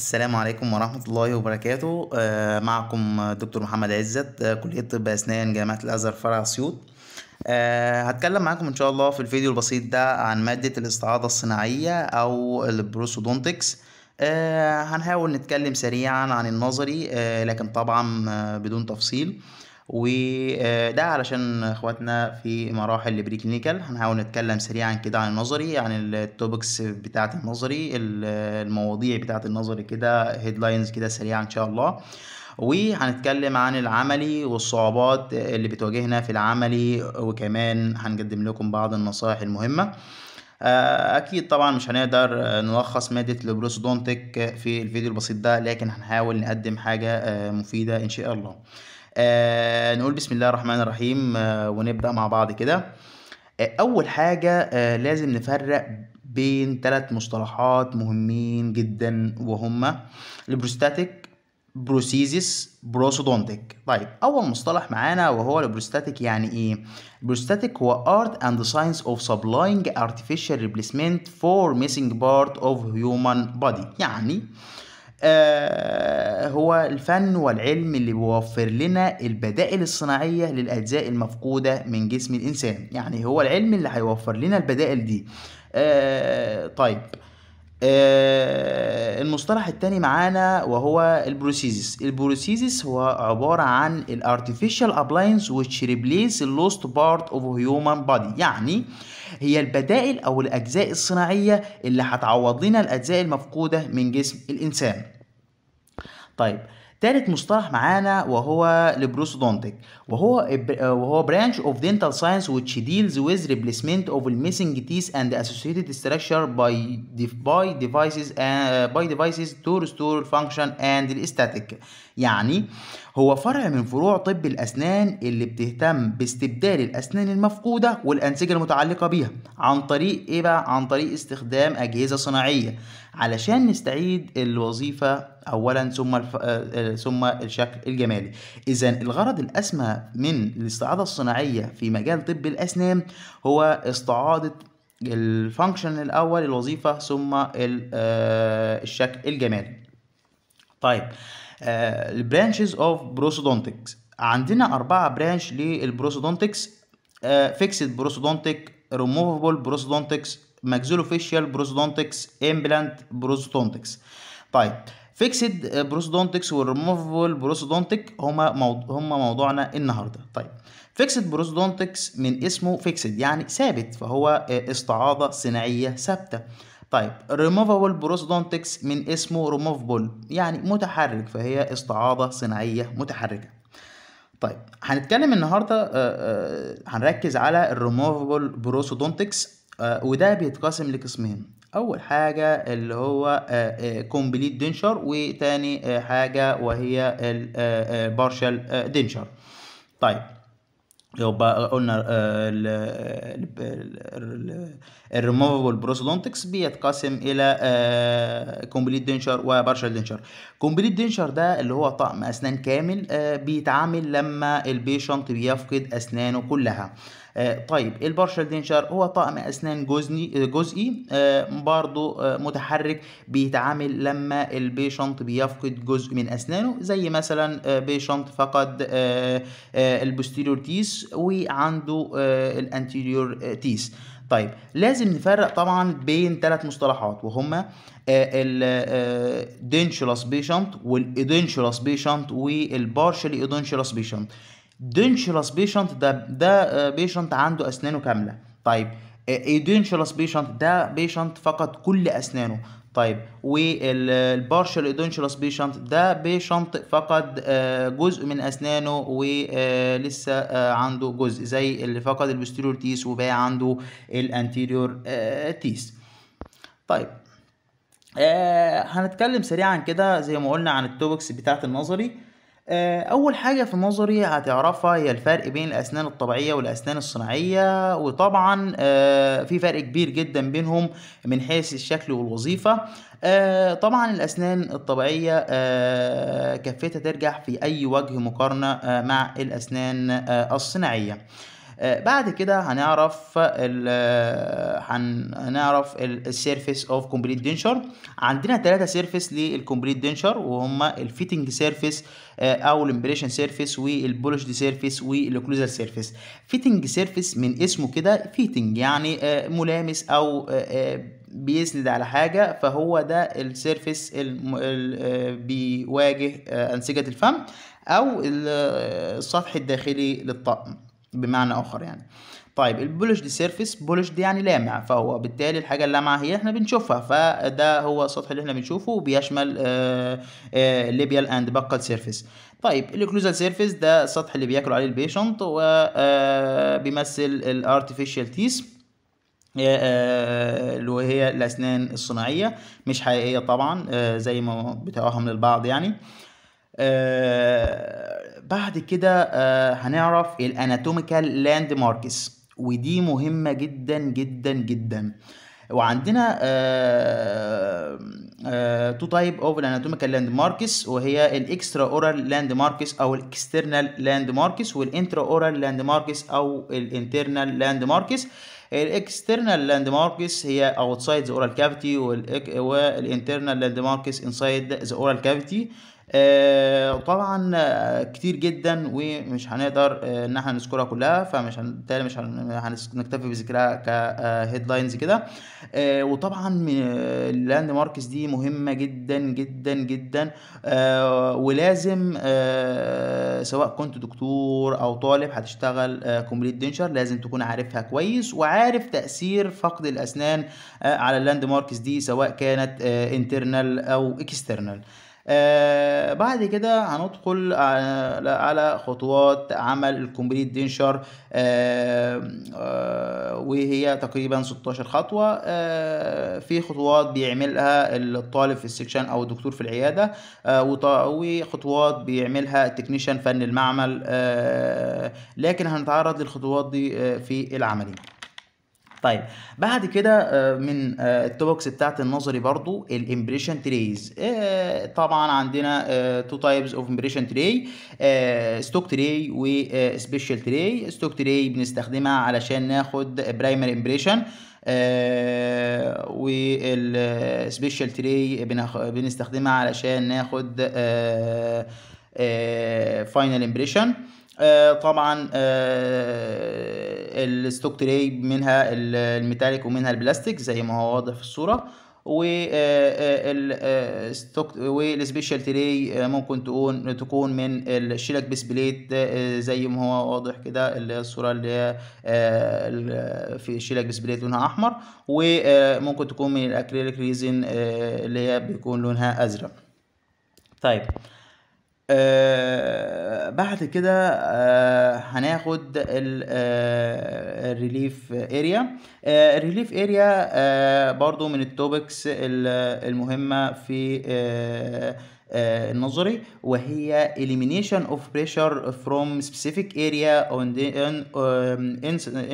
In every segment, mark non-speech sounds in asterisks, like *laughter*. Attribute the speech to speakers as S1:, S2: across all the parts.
S1: السلام عليكم ورحمة الله وبركاته آه، معكم دكتور محمد عزت آه، كلية طب أسنان جامعة الأزهر فرع اسيوط آه، هتكلم معاكم إن شاء الله في الفيديو البسيط ده عن مادة الاستعاضة الصناعية أو البروسودونتكس هنحاول نتكلم سريعا عن النظري لكن طبعا بدون تفصيل وده علشان اخواتنا في مراحل البريكلينيكال هنحاول نتكلم سريعا كده عن النظري عن يعني التوبكس بتاعه النظري المواضيع بتاعه النظري كده هيدلاينز كده سريعا ان شاء الله وهنتكلم عن العملي والصعوبات اللي بتواجهنا في العملي وكمان هنقدم لكم بعض النصائح المهمه آه، اكيد طبعا مش هنقدر نلخص ماده البروسودونتك في الفيديو البسيط ده لكن هنحاول نقدم حاجه آه، مفيده ان شاء الله آه نقول بسم الله الرحمن الرحيم آه ونبدأ مع بعض كده آه أول حاجة آه لازم نفرق بين ثلاث مصطلحات مهمين جدا وهما البروستاتيك بروسيزيس بروسودونتيك طيب اول مصطلح معانا وهو البروستاتيك يعني ايه البروستاتيك هو art and ساينس science of supplying artificial replacement for missing part of human body يعني آه آه، هو الفن والعلم اللي بيوفر لنا البدائل الصناعية للأجزاء المفقودة من جسم الإنسان يعني هو العلم اللي هيوفر لنا البدائل دي آه طيب آه، المصطلح التاني معانا وهو البروسيزيس البروسيزيس هو عبارة عن الارتفيشال ابلاينس appliance which replace the lost part of human body يعني هي البدائل أو الأجزاء الصناعية اللي هتعوض لنا الأجزاء المفقودة من جسم الإنسان طيب تالت مصطلح معانا وهو البروسودونتيك وهو وهو برانش اوف دينتال ساينس which deals with replacement of missing teeth and associated structure by by devices uh, by devices to restore function and aesthetic يعني هو فرع من فروع طب الأسنان اللي بتهتم باستبدال الأسنان المفقودة والأنسجة المتعلقة بيها عن طريق إيه بقى؟ عن طريق استخدام أجهزة صناعية علشان نستعيد الوظيفة اولا ثم الف... آه، آه، ثم الشكل الجمالي اذا الغرض الاسمى من الاستعاضه الصناعيه في مجال طب الاسنان هو استعاضه الفانكشن الاول الوظيفه ثم آه، الشكل الجمالي طيب البرانشز اوف بروسودونتكس عندنا أربعة برانش للبروسودونتكس فيكسد بروسودونتك ريموفبل بروسودونتكس ماكسيلوفيشال بروسودونتكس امبلانت بروسودونتكس طيب فيكسد آه، بروسودونتكس والريموفبل بروسودونتك هما هما موضوعنا النهارده طيب فيكسد بروسودونتكس من اسمه فيكسد يعني ثابت فهو آه، استعاضه صناعيه ثابته طيب ريموفبل بروسودونتكس من اسمه ريموفبل يعني متحرك فهي استعاضه صناعيه متحركه طيب هنتكلم النهارده آه، هنركز على الريموفبل بروسودونتكس وده بيتقسم لقسمين اول حاجه اللي هو كومبليت آه، آه، دينشر وتاني آه، حاجه وهي البارشال دينشر طيب يبقى قلنا الريموفبل بروسودونتكس بيتقسم الى كومبليت دينشر وبارشال دينشر كومبليت دينشر ده اللي هو طقم اسنان كامل بيتعامل لما البيشنت بيفقد اسنانه كلها آه، طيب البارشال دينشر هو طقم اسنان آه، جزئي جزئي آه، برضه متحرك بيتعامل لما البيشنت بيفقد جزء من اسنانه زي مثلا بيشنت فقد البوستيريور تيس وعنده الانتيريور تيس طيب لازم نفرق طبعا بين ثلاث مصطلحات وهما الدنشلس بيشنت والايدنشلس بيشنت والبارشلي ايدنشلس بيشنت دنشلس بيشنت ده ده آه، بيشنت عنده اسنانه كامله طيب آه، ايه دنشلس بيشنت ده بيشنت فقط كل اسنانه طيب والبارشل ادونشلس بيشنت ده بيشنت فقد آه، جزء من اسنانه ولسه عنده جزء زي اللي فقد البوستيريور تيس وباقي عنده الانتيريور تيس طيب هنتكلم سريعا كده زي ما قلنا عن التوبكس بتاعت النظري آه، اول حاجه في نظري هتعرفها هي الفرق بين الاسنان الطبيعيه والاسنان الصناعيه وطبعا آه، في فرق كبير جدا بينهم من حيث الشكل والوظيفه آه، طبعا الاسنان الطبيعيه كفتها ترجح في اي وجه مقارنه مع الاسنان الصناعيه آه، بعد كده هنعرف الـ هنعرف السيرفيس اوف كومبليت دينشر عندنا ثلاثه سيرفيس للكومبليت دينشر وهم الفيتنج سيرفيس او الامبريشن سيرفيس والبولش دي سيرفيس والكلوزر سيرفيس فيتنج سيرفيس من اسمه كده فيتنج يعني آه، ملامس او آه، بيسند على حاجة فهو ده السيرفيس اللي بيواجه أنسجة الفم أو السطح الداخلي للطقم بمعنى اخر يعني طيب البولش دي سيرفيس بولش دي يعني لامع فهو بالتالي الحاجه اللامعه هي احنا بنشوفها فده هو السطح اللي احنا بنشوفه وبيشمل ليبيال اند بقال سيرفيس طيب الاكلوزال سيرفيس ده السطح اللي بياكلوا عليه البيشنت وبيمثل الارتفيشال تيس اللي هي الأسنان الصناعية مش حقيقية طبعا آه، زي ما بتوهم للبعض يعني آه، بعد كده آه هنعرف الاناتوميكال لاند ماركس ودي مهمة جدا جدا جدا وعندنا آه، آه، تو تايب اوف الاناتوميكال لاند ماركس وهي الاكسترا اورال لاند ماركس او الاكسترنال لاند ماركس والانترا اورال لاند ماركس او الانترنال لاند ماركس الاكسترنال لاند ماركس هي اوتسايد ذا اورال كافيتي والانترنال لاند ماركس انسايد ذا اورال كافيتي آه آه، طبعا آه، كتير جدا ومش هنقدر آه، ان احنا نذكرها كلها فمش هنتكلم مش هنكتفي بذكرها كهيدلاينز كده وطبعا اللاند ماركس دي مهمه جدا جدا جدا ولازم سواء كنت دكتور او طالب هتشتغل كومبليت دينشر لازم تكون عارفها كويس وعارف تاثير فقد الاسنان على اللاند ماركس دي سواء كانت انترنال او اكسترنال آه، بعد كده هندخل آه، على, خطوات عمل الكومبليت دينشر آه، وهي تقريبا 16 خطوة في خطوات بيعملها الطالب في السكشن أو الدكتور في العيادة وخطوات بيعملها التكنيشن فن المعمل لكن هنتعرض للخطوات دي في العملية طيب بعد كده آه، من آه، التوبكس بتاعت النظري برضو الامبريشن آه، تريز طبعا عندنا تو تايبز اوف امبريشن تري ستوك تري وسبيشال تري ستوك تري بنستخدمها علشان ناخد برايمري امبريشن آه والسبيشال تري بنستخدمها علشان ناخد فاينل امبريشن آه آه، طبعا آه، الستوك تري منها الميتاليك ومنها البلاستيك زي ما هو واضح في الصوره والستوك آه، والسبيشال تري ممكن تكون تكون من الشيلك بسبليت زي ما هو واضح كده الصوره اللي هي في شيلك بسبليت لونها احمر وممكن تكون من الاكريليك ريزن اللي هي بيكون لونها ازرق طيب آه، بعد كده آه هناخد الريليف اريا الريليف اريا برضو من التوبكس المهمه في آه، آه، النظري وهي elimination of pressure from specific area on the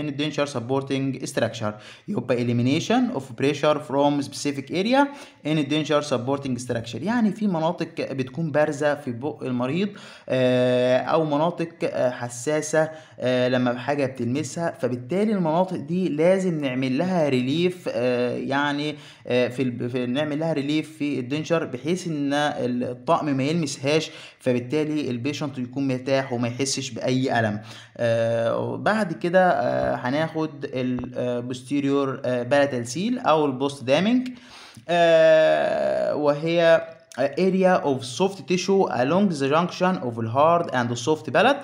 S1: in denture supporting structure يبقى elimination of pressure from specific area in denture supporting structure يعني في مناطق بتكون بارزة في بق المريض آه، او مناطق آه، حساسة لما حاجة بتلمسها فبالتالي المناطق دي لازم نعمل لها ريليف يعني في نعمل لها ريليف في الدنشر بحيث ان الطقم ما يلمسهاش فبالتالي البيشنت يكون مرتاح وما يحسش باي الم آه، بعد كده آه، هناخد البوستيريور باراتال آه، او البوست دامينج وهي area of soft tissue along the junction of the hard and the soft palate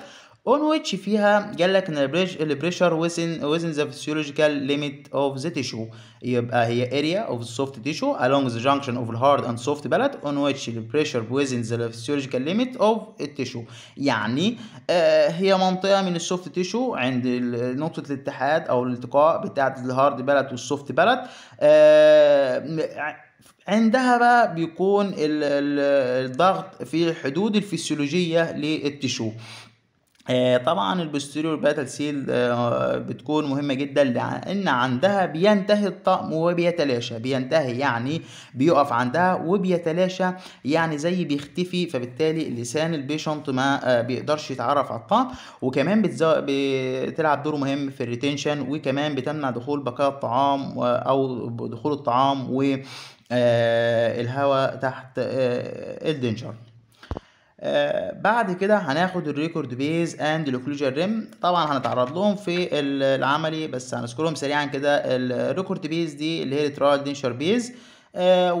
S1: اون ويتش فيها قال لك ان البريشر وزن وزن ذا فيسيولوجيكال ليميت اوف ذا تيشو يبقى هي اريا اوف السوفت تيشو along ذا جانكشن اوف الهارد اند سوفت بلد اون ويتش البريشر the ذا فيسيولوجيكال ليميت اوف التيشو يعني آه هي منطقه من السوفت تيشو عند نقطه الاتحاد او الالتقاء بتاعه الهارد بلد والسوفت بلد عندها بقى بيكون الضغط في الحدود الفسيولوجية للتشو آه، طبعا البوستيريور باتل سيل آه، بتكون مهمة جدا لأن عندها بينتهي الطقم وبيتلاشى بينتهي يعني بيقف عندها وبيتلاشى يعني زي بيختفي فبالتالي لسان البيشنت ما آه، بيقدرش يتعرف على الطقم وكمان بتلعب دور مهم في الريتنشن وكمان بتمنع دخول بقايا الطعام أو دخول الطعام والهواء تحت الدنجر آه، بعد كده هناخد الريكورد بيز اند الاوكلوجن ريم طبعا هنتعرض لهم في العملي بس هنذكرهم سريعا كده الريكورد بيز دي اللي هي الترايل دينشر بيز آه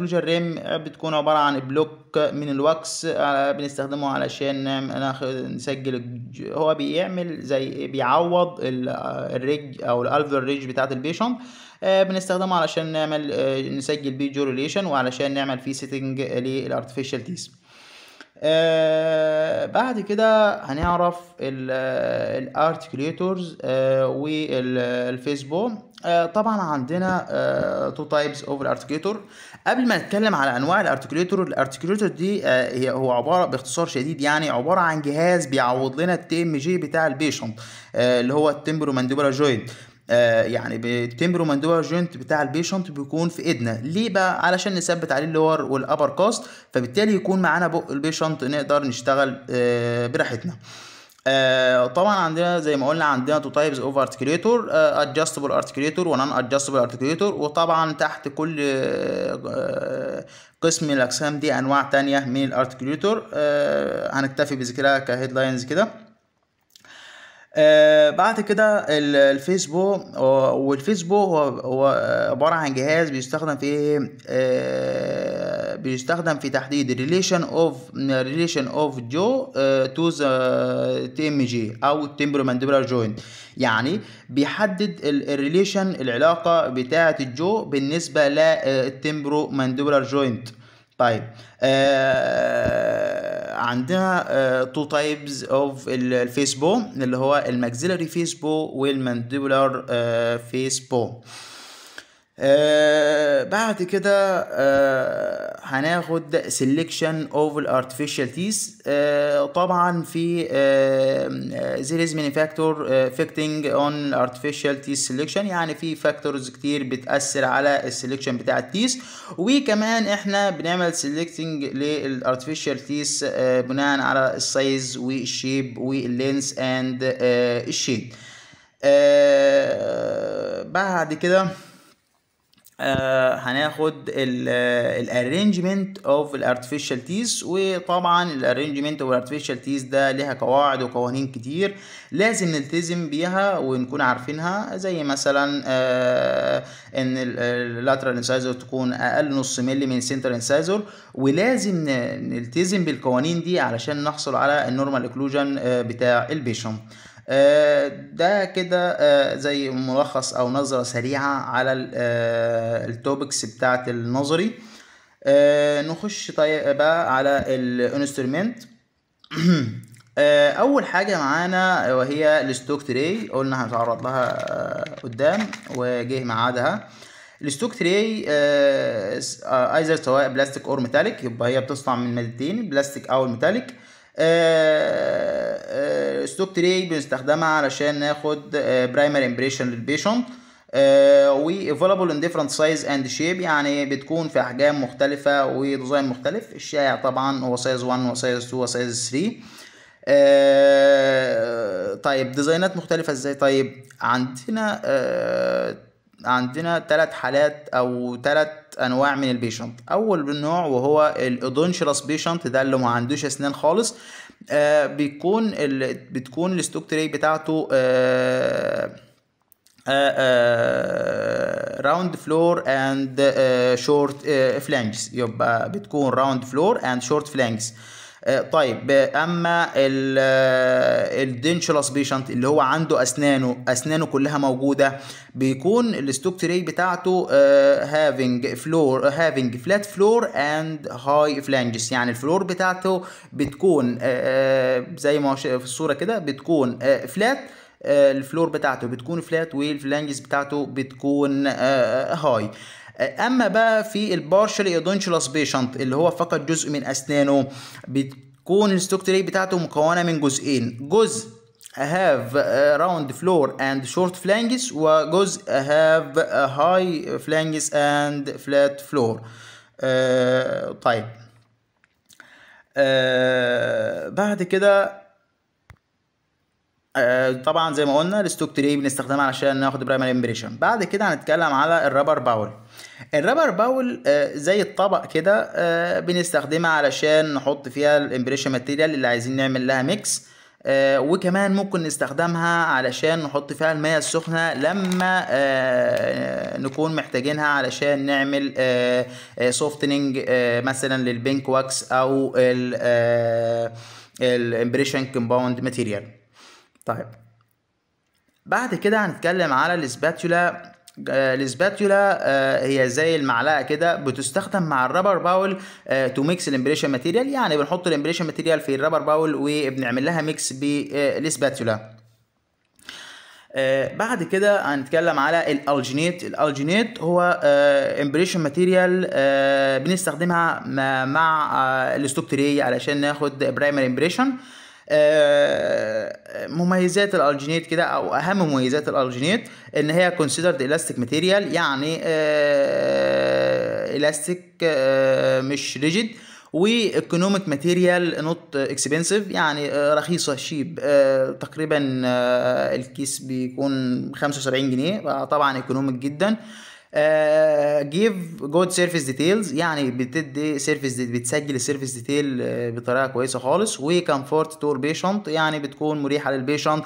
S1: ريم بتكون عباره عن بلوك من الوكس آه، بنستخدمه علشان ناخد نسجل هو بيعمل زي بيعوض الريج او الالفر ريج بتاعه البيشنت آه، بنستخدمه علشان نعمل نسجل بيه جوريليشن وعلشان نعمل فيه سيتنج للارتفيشال تيث آه بعد كده هنعرف الارتكليتورز آه, آه، والفيسبو آه طبعا عندنا تو تايبس اوف الارتكليتور قبل ما نتكلم على انواع الارتكليتور الارتكليتور دي آه، هي هو عباره باختصار شديد يعني عباره عن جهاز بيعوض لنا التي ام جي بتاع البيشنت آه، اللي هو التمبرو مانديبولا جوينت آه، يعني بتمرو مندوها جوينت بتاع البيشنت بيكون في ايدنا ليه بقى علشان نثبت عليه اللور والابر كاست فبالتالي يكون معانا بق البيشنت نقدر نشتغل آه براحتنا آه طبعا عندنا زي ما قلنا عندنا تو تايبز اوف ارتكيوليتور ادجستبل ارتكيوليتور ونان ادجستبل ارتكيوليتور وطبعا تحت كل آه, آه، قسم من الاجسام دي انواع تانية من الارتكيوليتور آه هنكتفي بذكرها كهيدلاينز كده آه، بعد كده الفيسبوك والفيسبوك هو, هو عبارة عن جهاز بيستخدم في إيه؟ آه بيستخدم في تحديد relation of relation of جو آه to the TMG أو temporomandibular joint يعني بيحدد الريليشن العلاقة بتاعة الجو بالنسبة للتمبرو مانديبولار جوينت طيب آه عندنا تو تايبز اوف الفيس بو اللي هو الماكسيلاري فيس بو والمانديبولار آه، فيس بو آه، بعد كده آه، هناخد سيلكشن اوف الارتفيشال تيس طبعا في آه، there is many factor affecting on artificial teeth يعني في فاكتورز كتير بتأثر على السيلكشن بتاع التيس وكمان احنا بنعمل سيلكتنج للارتفيشال تيس بناء على السايز والشيب واللينس اند الشيب بعد كده آه هناخد الارينجمنت اوف الارتفيشال تيز وطبعا الارينجمنت اوف الارتفيشال تيز ده ليها قواعد وقوانين كتير لازم نلتزم بيها ونكون عارفينها زي مثلا آه ان اللاترال انسايزر تكون اقل نص ملي من السنتر انسايزر ولازم نلتزم بالقوانين دي علشان نحصل على النورمال اكلوجن آه، بتاع البيشنت ده كده آه، زي ملخص او نظرة سريعة على التوبكس آه، بتاعت النظري آه، نخش طيب بقى على الانسترومنت *clears throat* اول حاجه معانا وهي الستوك تري قلنا هنتعرض لها قدام وجه معادها الستوك تري ايزر سواء بلاستيك او ميتاليك يبقى هي بتصنع من مادتين بلاستيك او الميتاليك ستوك آه، تري آه، بنستخدمها علشان ناخد برايمر آه، امبريشن للبيشنت و available in different size and shape يعني بتكون في احجام مختلفة وديزاين مختلف الشائع طبعا هو سايز 1 وسايز 2 وسايز 3 طيب ديزاينات مختلفة ازاي طيب عندنا آه عندنا ثلاث حالات او ثلاث انواع من البيشنت اول نوع وهو الاودونشلس بيشنت ده اللي ما عندوش اسنان خالص آه بيكون ال... بتكون الستوك تري بتاعته آه, آه،, آه، راوند فلور اند آه، شورت فلانجز يبقى بتكون راوند فلور اند شورت فلانجز آه، طيب اما آه، الدنشلس بيشنت اللي هو عنده اسنانه اسنانه كلها موجوده بيكون الستوك تري بتاعته هافينج فلور هافينج فلات فلور اند هاي فلانجز يعني الفلور بتاعته بتكون آه، زي ما في الصوره كده بتكون فلات الفلور بتاعته بتكون فلات والفلانجز بتاعته بتكون هاي اما بقى في البارشال اودونشولاس بيشنت اللي هو فقط جزء من اسنانه بتكون الستوكتري بتاعته مكونه من جزئين جزء have round floor and short flanges وجزء have high flanges and flat floor آه طيب آه بعد كده آه، طبعا زي ما قلنا الستوك تري بنستخدمها علشان ناخد برايمري امبريشن بعد كده هنتكلم على الرابر باول الرابر باول آه، زي الطبق كده آه، بنستخدمها علشان نحط فيها الامبريشن ماتيريال اللي عايزين نعمل لها ميكس آه، وكمان ممكن نستخدمها علشان نحط فيها المية السخنة لما نكون محتاجينها علشان نعمل سوفتنينج مثلا للبينك واكس او الامبريشن كومباوند ماتيريال طيب بعد كده هنتكلم على الاسباتولا الاسباتولا آه، آه، هي زي المعلقه كده بتستخدم مع الرابر باول تو آه، ميكس الامبريشن ماتيريال يعني بنحط الامبريشن ماتيريال في الرابر باول وبنعمل لها ميكس بالاسباتولا بعد كده هنتكلم على الالجينيت الالجينيت هو امبريشن ماتيريال بنستخدمها مع الستوب تري علشان ناخد برايمر امبريشن آه، مميزات الالجينيت كده او اهم مميزات الالجينيت ان هي كونسيدرد الاستيك ماتيريال يعني الاستيك آه، آه، مش ريجيد وايكونوميك ماتيريال نوت اكسبنسيف يعني رخيصه شيب تقريبا الكيس بيكون 75 جنيه طبعا ايكونوميك جدا جيف جود سيرفيس ديتيلز يعني بتدي سيرفيس بتسجل السيرفيس ديتيل آه، بطريقه كويسه خالص وكمفورت تور بيشنت يعني بتكون مريحه للبيشنت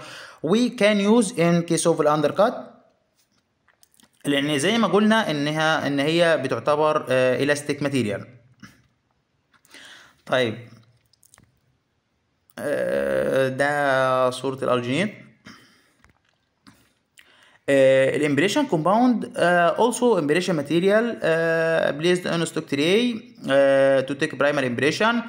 S1: كان يوز ان كيس اوف الاندر كات لان زي ما قلنا انها ان هي بتعتبر الاستيك آه، ماتيريال طيب آه، ده صوره الالجينيت آه، الامبريشن كومباوند اولسو امبريشن ماتيريال بليزد اون ستوك تري تو تيك برايمر امبريشن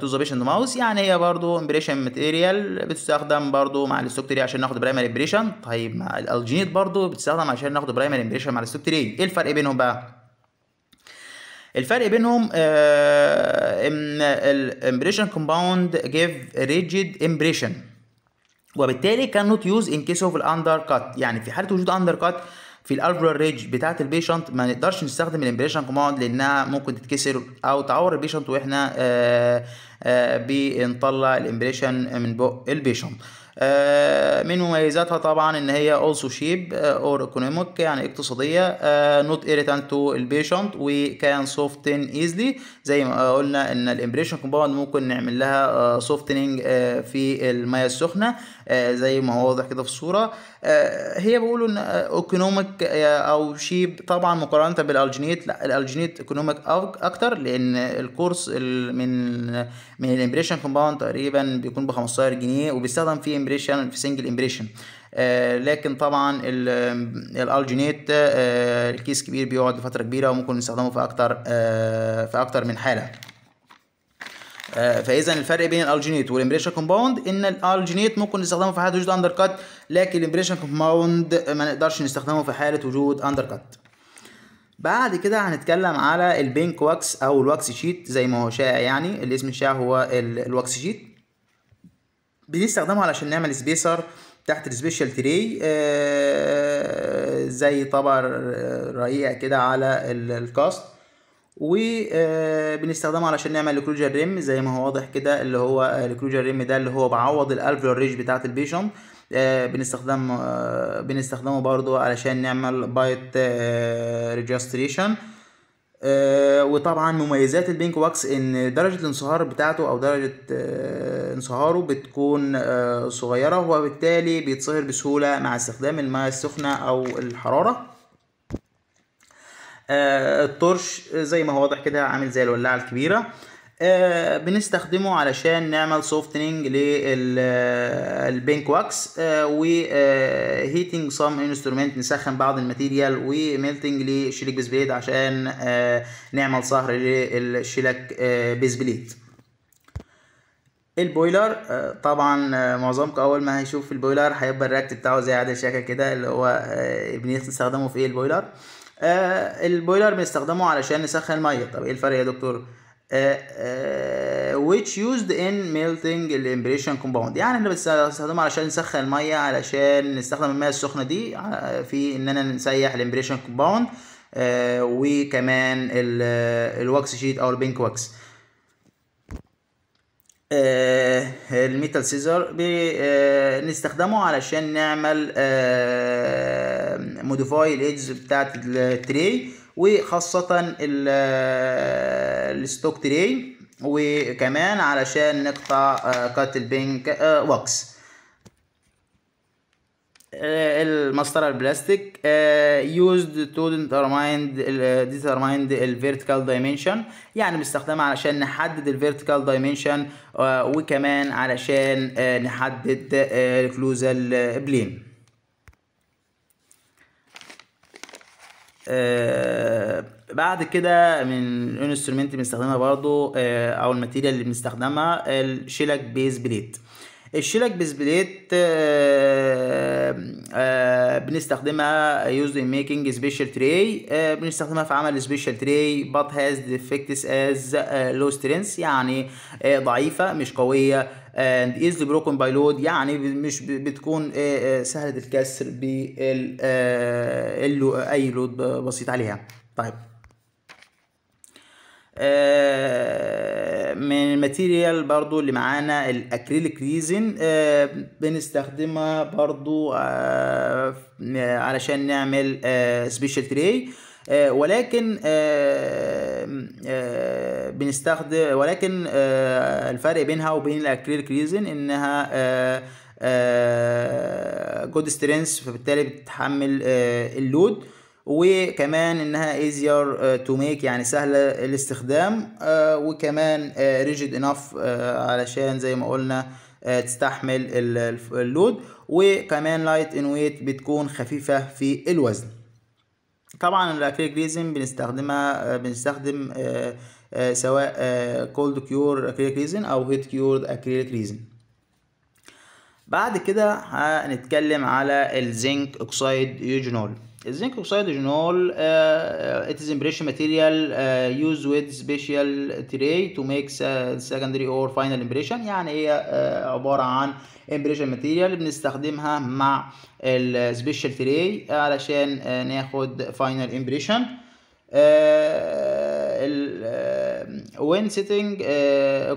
S1: تو ذا بيشنت ماوس يعني هي برضو امبريشن ماتيريال بتستخدم برضو مع الستوك تري عشان ناخد برايمر امبريشن طيب مع الالجينيت برضو بتستخدم عشان ناخد برايمر امبريشن مع الستوك تري ايه الفرق بينهم بقى الفرق بينهم آه، ان الامبريشن كومباوند جيف ريجيد امبريشن وبالتالي كان نوت يوز ان كيس اوف الاندر كات يعني في حاله وجود اندر كات في الالفرال ريدج بتاعت البيشنت ما نقدرش نستخدم الامبريشن كوماند لانها ممكن تتكسر او تعور البيشنت واحنا آآ آه، آآ آه، بنطلع الامبريشن من بق البيشنت آه، من مميزاتها طبعا ان هي also شيب اور ايكونوميك يعني اقتصاديه نوت irritant تو البيشنت وكان سوفتن ايزلي زي ما قلنا ان الامبريشن كومباوند ممكن نعمل لها سوفتننج في الميه السخنه آه، زي ما هو واضح كده في الصوره آه، هي بيقولوا ان ايكونوميك آه، او شيب طبعا مقارنه بالالجينيت لا الالجينيت ايكونوميك اكتر لان الكورس من من الامبريشن كومباوند تقريبا بيكون ب 15 جنيه وبيستخدم في امبريشن في سنجل امبريشن آه لكن طبعا الالجينيت آه الكيس كبير بيقعد لفتره كبيره وممكن نستخدمه في اكتر آه في اكتر من حاله آه، فاذا الفرق بين الالجينيت والامبريشن كومباوند ان الالجينيت ممكن نستخدمه في حاله وجود اندر كات لكن الامبريشن كومباوند ما نقدرش نستخدمه في حاله وجود اندر كات بعد كده هنتكلم على البينك واكس او الواكس شيت زي ما هو شائع يعني الاسم الشائع هو الواكس شيت بنستخدمه علشان نعمل سبيسر تحت السبيشال تري آه، زي طبق رقيق كده على الكاست وبنستخدمه علشان نعمل الكلوجر ريم زي ما هو واضح كده اللي هو آه، الكلوجر ريم ده اللي هو بعوض الالفيول ريج بتاعه البيشنت آه، بنستخدم آه، بنستخدمه برضو علشان نعمل بايت ريجستريشن وطبعا مميزات البينك واكس ان درجة الانصهار بتاعته او درجة انصهاره بتكون صغيرة وبالتالي بيتصهر بسهولة مع استخدام الماء السخنة او الحرارة آه، الطرش زي ما هو واضح كده عامل زي الولاعه الكبيره آه، بنستخدمه علشان نعمل سوفتنينج للبينك آه، واكس وهيتنج سام انسترومنت نسخن بعض الماتيريال وميلتنج لشريك بيس بليد عشان نعمل صهر للشلك بيس بليد البويلر طبعا معظمكم اول ما هيشوف البويلر هيبقى الراكت بتاعه زي عادل شكل كده اللي هو بنستخدمه في ايه البويلر آه، البويلر بنستخدمه علشان نسخن الميه طب ايه الفرق يا دكتور آه، آه، which used in melting impression compound يعني احنا بنستخدمه علشان نسخن الميه علشان نستخدم الميه السخنه دي في اننا نسيح الامبريشن كومباوند وكمان الواكس شيت او البينك واكس آه، الميتال سيزر بنستخدمه آه، علشان نعمل موديفاي آه، الايدز بتاعت التري وخاصة الستوك تري وكمان علشان نقطع كات البينك واكس آه، المسطره البلاستيك آه، used to determine ديترمايند الفيرتيكال آه، vertical dimension يعني بنستخدمها علشان نحدد الفيرتيكال دايمنشن وكمان علشان نحدد الكلوزال بلين بعد كده من الانسترومنت بنستخدمها برضو او الماتيريال اللي بنستخدمها الشيلك بيز بليت الشبك بسبليت آه، آه، بنستخدمها يوز ان ميكينج سبيشال تري بنستخدمها في عمل سبيشال تري بات هاز ديفكتس از لو سترينث يعني آه، ضعيفه مش قويه اند از بروكن باي لود يعني مش بتكون سهله الكسر بال اي لود بسيط عليها طيب آه، من الماتيريال برضو اللي معانا الاكريليك آه، ريزن بنستخدمها برضو آه، علشان نعمل سبيشال تري ولكن بنستخدم ولكن الفرق بينها وبين الاكريليك ريزن انها جود سترينث فبالتالي بتتحمل اللود وكمان انها easier آه، to make يعني سهله الاستخدام آه، وكمان آه، rigid enough علشان زي ما قلنا تستحمل اللود وكمان لايت ان ويت بتكون خفيفه في الوزن طبعا الاكريليك ريزن بنستخدمها بنستخدم سواء كولد كيور اكريليك ريزن او هيت كيور اكريليك ريزن بعد كده هنتكلم على الزنك اوكسيد يوجنول الزنك اوكسيد يوجنول ات از امبريشن ماتيريال يوز ويز سبيشال تري تو ميك make اور فاينل امبريشن يعني هي uh, عبارة عن امبريشن ماتيريال بنستخدمها مع السبيشال تري علشان uh, ناخد فاينل آه، امبريشن وين سيتنج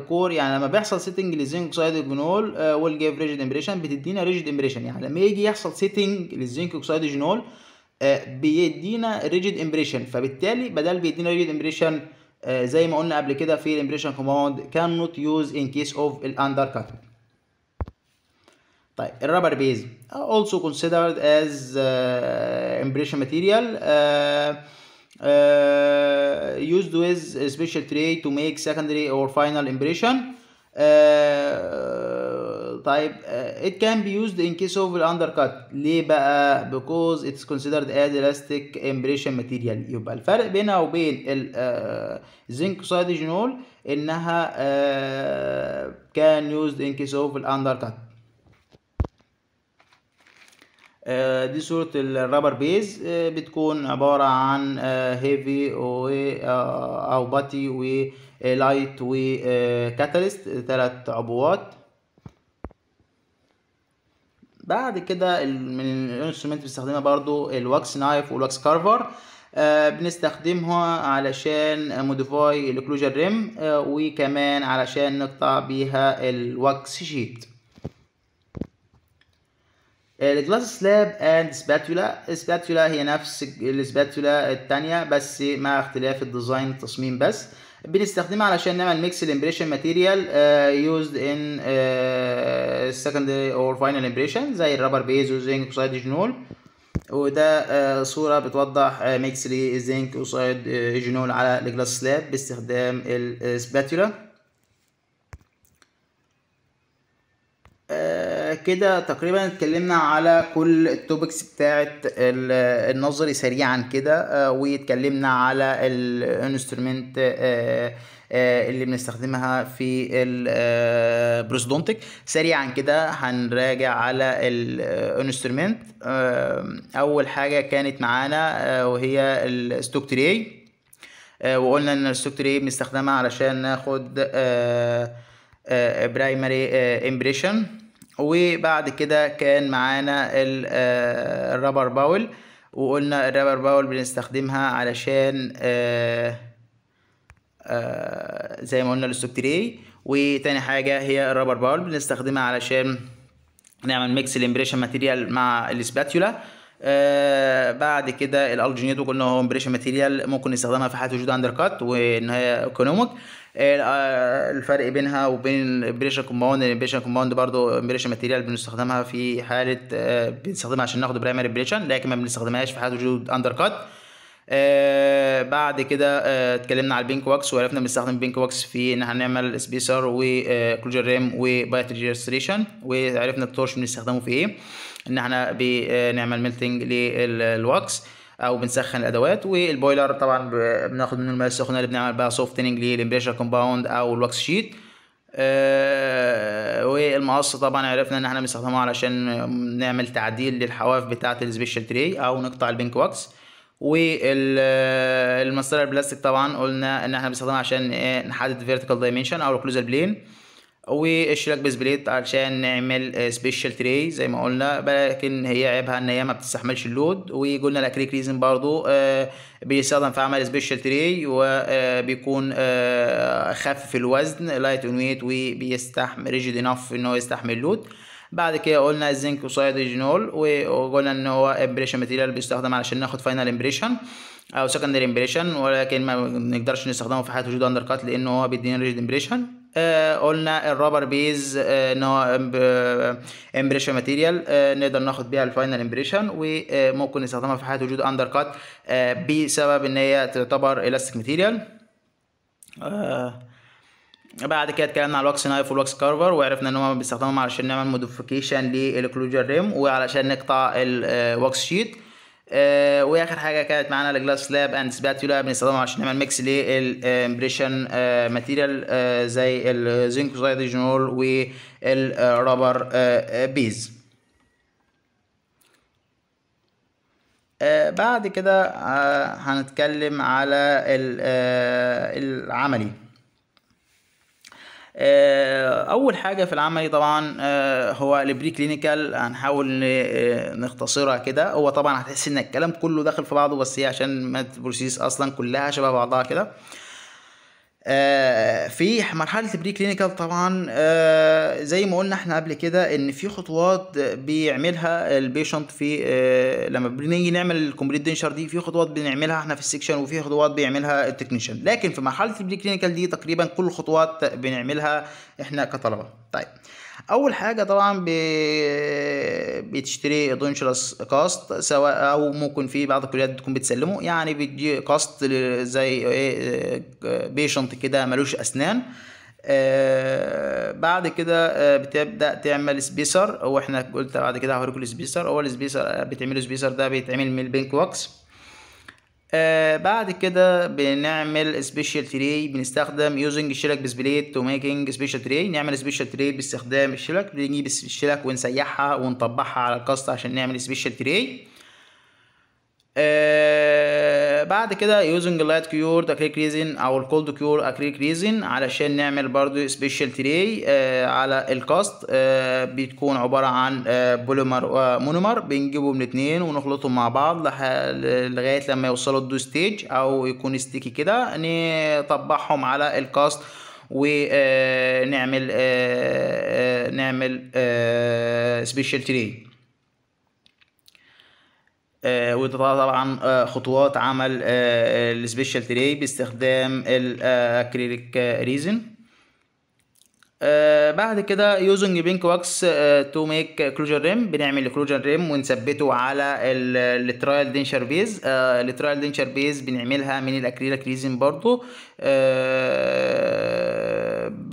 S1: كور يعني لما بيحصل سيتنج للزنك اوكسيد الجنول والجيف ريجيد امبريشن بتدينا ريجيد امبريشن يعني لما يجي يحصل سيتنج للزنك اوكسيد الجنول آه، بيدينا ريجيد امبريشن فبالتالي بدل بيدينا ريجيد امبريشن آه، زي ما قلنا قبل كده في الامبريشن كوماند كان نوت يوز ان كيس اوف الاندر كات طيب الرابر بيز also considered as uh, impression material uh, uh, used with special tray to make secondary or final impression uh, طيب uh, it can be used in case of the undercut ليه بقى because it's considered as elastic impression material يبقى الفرق بينها وبين الزنك سايدجنول انها uh, can used in case of the undercut آه، دي صورة الرابر بيز آه، بتكون عبارة عن هيفي آه، أو باتي ولايت وكاتاليست تلات عبوات بعد كده من الانسترومنت بنستخدمها برضو الواكس نايف والواكس كارفر بنستخدمها علشان موديفاي الاكلوجن ريم وكمان علشان نقطع بيها الواكس شيت الجلاس سلاب اند سباتولا السباتولا هي نفس السباتولا التانية بس مع اختلاف الديزاين التصميم بس بنستخدمها علشان نعمل ميكس الامبريشن ماتيريال يوزد ان سكندري اور فاينل امبريشن زي الرابر بيز وزينك اوكسيد جنول وده آه، صورة بتوضح ميكس للزنك اوكسيد جنول على الجلاس سلاب باستخدام السباتولا آه، كده تقريبا اتكلمنا على كل التوبكس بتاعه النظري سريعا كده آه، واتكلمنا على الانسترومنت آه، آه، اللي بنستخدمها في البروسدونتك سريعا كده هنراجع على الانسترومنت اول حاجه كانت معانا وهي الستوك تري وقلنا ان الستوك تري بنستخدمها علشان ناخد برايمري امبريشن وبعد كده كان معانا آه، الرابر باول وقلنا الرابر باول بنستخدمها علشان آه، آه، زي ما قلنا للسوبتري وتاني حاجة هي الرابر باول بنستخدمها علشان نعمل ميكس الامبريشن ماتيريال مع الاسباتيولا آه بعد كده الالجينيتو قلنا هو امبريشن ماتيريال ممكن نستخدمها في حالة وجود اندر كات وان هي ايكونوميك إيه، آه، الفرق بينها وبين الامبريشن كومباوند الامبريشن كومباوند برضو امبريشن ماتيريال بنستخدمها في حاله آه، بنستخدمها عشان ناخد برايمري امبريشن لكن ما بنستخدمهاش في حاله وجود اندر كات آه بعد كده آه اتكلمنا على البينك واكس وعرفنا بنستخدم البينك واكس في ان احنا نعمل سبيسر وكلوجر ريم وبايتريستريشن وعرفنا التورش بنستخدمه في ايه ان احنا بنعمل ميلتنج للواكس او بنسخن الادوات والبويلر طبعا بناخد منه المياه السخنه اللي بنعمل بها سوفتنج للامبريشر كومباوند او الواكس شيت آه والمقص طبعا عرفنا ان احنا بنستخدمه علشان نعمل تعديل للحواف بتاعه السبيشال تري او نقطع البينك واكس والمسطره البلاستيك طبعا قلنا ان احنا بنستخدمها عشان إيه، نحدد فيرتيكال دايمنشن او ريكلوزال بلين بس بليت علشان نعمل سبيشال آه, تري زي ما قلنا لكن هي عيبها ان هي ما بتستحملش اللود وقلنا الاكريك ريزن برضو آه, بيستخدم في عمل سبيشال تري وبيكون خفف الوزن لايت اون ويت وبيستحمل ريجيد انف ان هو يستحمل اللود بعد كده قلنا الزنك وسايدرجينول وقلنا ان هو امبريشن ماتيريال بيستخدم علشان ناخد فاينل امبريشن او سكندري امبريشن ولكن ما نقدرش نستخدمه في حالة وجود اندر كات لان هو بيدينا ريجيد امبريشن آه، قلنا الرابر آه، بيز ان هو امبريشن ماتيريال آه، نقدر ناخد بيها الفاينل امبريشن وممكن نستخدمها في حاله وجود اندر كات بسبب ان هي تعتبر الاستيك ماتيريال بعد كده اتكلمنا على الواكس نايف والواكس كارفر وعرفنا ان هم بيستخدموهم علشان نعمل موديفيكيشن للكلوجر ريم وعلشان نقطع الواكس شيت آه، واخر حاجه كانت معانا الجلاس لاب اند سباتولا بنستخدمها عشان نعمل ميكس للامبريشن ماتيريال زي الزنك زيدجنول والرابر بيز بعد كده آه، هنتكلم على آه، العملي آه، اول حاجه في العملي طبعا آه، هو البري كلينيكال هنحاول آه، نختصرها كده هو طبعا هتحس ان الكلام كله داخل في بعضه بس هي عشان ما بروسيس اصلا كلها شبه بعضها كده آه، في مرحله البري كلينيكال طبعا آه، زي ما قلنا احنا قبل كده ان في خطوات بيعملها البيشنت في آه، لما بنيجي نعمل الكومبليت دينشر دي في خطوات بنعملها احنا في السكشن وفي خطوات بيعملها التكنيشن لكن في مرحله البري كلينيكال دي تقريبا كل الخطوات بنعملها احنا كطلبه طيب اول حاجه طبعا بتشتري دونشلس كاست سواء او ممكن في بعض الكليات بتكون بتسلمه يعني بتجي كاست زي بيشنت إيه، كده ملوش اسنان آه، بعد كده آه، بتبدا تعمل سبيسر واحنا قلت بعد كده هوريكم السبيسر اول سبيسر آه، بتعمله سبيسر ده بيتعمل من البينك واكس آه، بعد كده بنعمل سبيشال تري بنستخدم يوزنج الشلك بسبليت تو ميكنج سبيشال تري نعمل سبيشال تري باستخدام الشلك بنجيب الشلك ونسيحها ونطبعها على الكاست عشان نعمل سبيشال تري آه، بعد كده يوزنج لايت كيور اكريك ريزن او الكولد كيور اكريك ريزن علشان نعمل برضو سبيشال آه، تري على الكاست آه، بتكون عباره عن بوليمر ومونومر بنجيبهم اتنين ونخلطهم مع بعض لغايه لما يوصلوا الدو ستيج او يكون ستيكي كده نطبعهم على الكاست ونعمل نعمل سبيشال تري وده آه، طبعا آه، خطوات عمل السبيشال آه، تري باستخدام الاكريليك ريزن بعد كده يوزنج بينك واكس تو ميك كلوجر ريم بنعمل كلوجر ريم ونثبته على الترايل دينشر بيز الترايل دينشر بيز بنعملها من الاكريليك ريزن برضو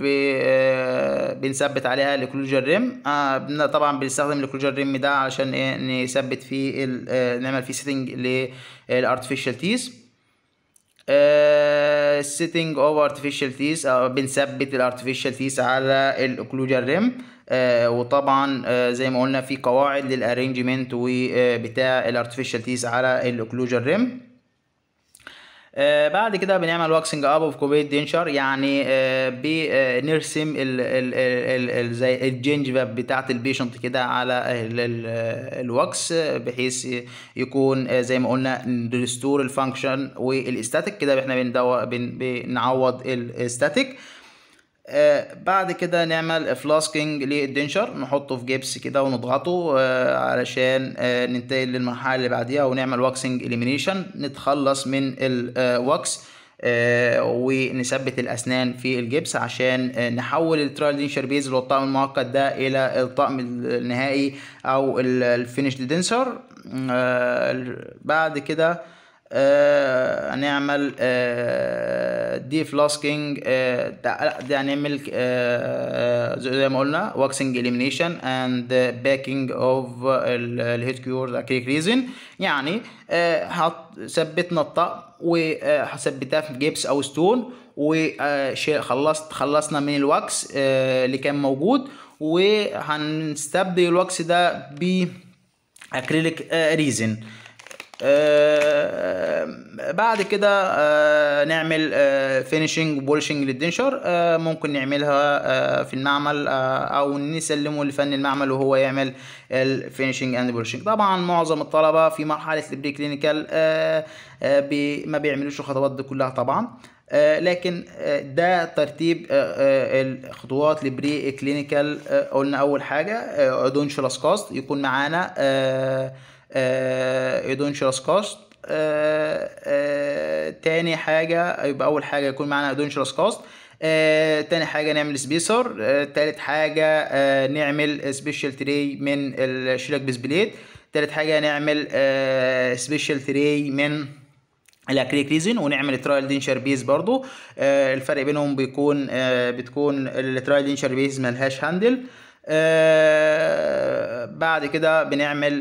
S1: آه، بنثبت عليها الكلوجر ريم آه، طبعا بنستخدم الكلوجر ريم ده علشان ايه نثبت فيه آه، نعمل فيه سيتنج للارتفيشال تيز سيتنج اوف ارتفيشال تيس بنثبت الارتفيشال تيس على الاكلوجر ريم آه وطبعا آه زي ما قلنا في قواعد للارينجمنت وبتاع الارتفيشال تيس على الاكلوجر ريم آه، بعد كده بنعمل واكسنج اب اوف كوبيت دينشر يعني آه، بنرسم ال ال ال ال زي الجنجفاب بتاعه البيشنت كده على ال ال الواكس بحيث يكون آه، زي ما قلنا ريستور الفانكشن والاستاتيك كده احنا بندور بنعوض الاستاتيك آه، بعد كده نعمل فلاسكينج للدنشر نحطه في جبس كده ونضغطه آه، علشان آه، ننتقل للمرحلة اللي بعديها ونعمل واكسنج اليمينيشن نتخلص من الواكس ونثبت الأسنان في الجبس عشان نحول الترايل دنشر بيز اللي هو الطقم المعقد ده إلى الطقم النهائي أو الفينش دنسر بعد كده هنعمل دي يعني آه، نعمل آه، آه، زي ما قلنا waxing elimination and backing of الهيت كيور ذا ريزن يعني ثبتنا الطقم وثبتها في جبس او ستون وخلصت خلصنا من الواكس اللي كان موجود وهنستبدل الواكس ده ب اكريليك ريزن آه، بعد كده آه، نعمل فينيشنج بولشنج للدنشر ممكن نعملها آه، في المعمل او نسلمه لفن المعمل وهو يعمل الفينيشنج اند بولشنج طبعا معظم الطلبه في مرحله البري كلينيكال ما بيعملوش الخطوات دي كلها طبعا لكن ده ترتيب الخطوات لبري كلينيكال قلنا اول حاجه دونشلاس كاست يكون معانا ادونشرس آه، كاست آه، آه، تاني حاجة يبقى أول حاجة يكون معانا ادونشرس كاست تاني حاجة نعمل سبيسر تالت حاجة نعمل سبيشال تري من الشريك بسبليت تالت حاجة نعمل سبيشال تري من الاكريك ريزن ونعمل ترايل دينشر بيز برضو الفرق بينهم بيكون بتكون الترايل دينشر بيز ملهاش هاندل آه، بعد كده بنعمل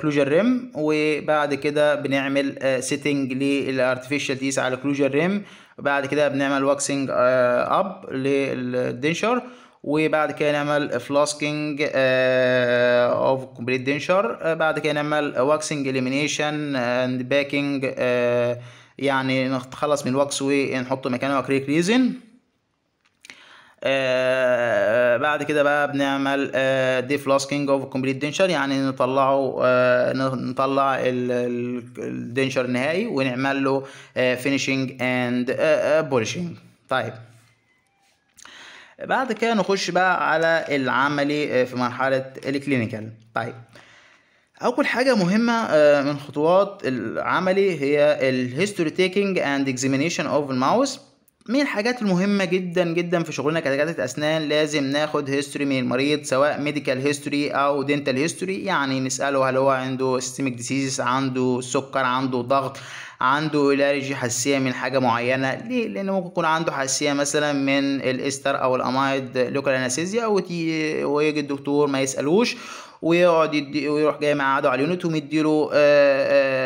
S1: كلوجر آه، ريم وبعد كده بنعمل سيتنج للارتفيشال تيس على كلوجر ريم وبعد كده بنعمل واكسنج اب للدنشر وبعد كده نعمل فلاسكينج اوف كومبليت دنشر بعد كده نعمل واكسنج اليمينيشن اند باكينج يعني نتخلص من الواكس ونحطه مكانه اكريك ريزن آه، بعد كده بقى بنعمل آه دي فلاسكينج اوف كومبليت دينشر يعني نطلعه آه، نطلع الدينشر النهائي ونعمل له فينيشنج اند بولشنج طيب بعد كده نخش بقى على العملي آه، في مرحلة الكلينيكال طيب اول حاجه مهمه من خطوات العملي هي الهيستوري تيكينج اند اكزامينيشن اوف الماوس من الحاجات المهمة جدا جدا في شغلنا كدكاترة أسنان لازم ناخد هيستوري من المريض سواء ميديكال هيستوري أو دينتال هيستوري يعني نسأله هل هو عنده سيستميك ديسيز عنده سكر عنده ضغط عنده الارجي حساسيه من حاجه معينه ليه لان ممكن يكون عنده حساسيه مثلا من الاستر او الامايد لوكال انستيزيا ويجي الدكتور ما يسالوش ويقعد يدي ويروح جاي مقعده على اليونت ومديله آآ آه، آآ آه،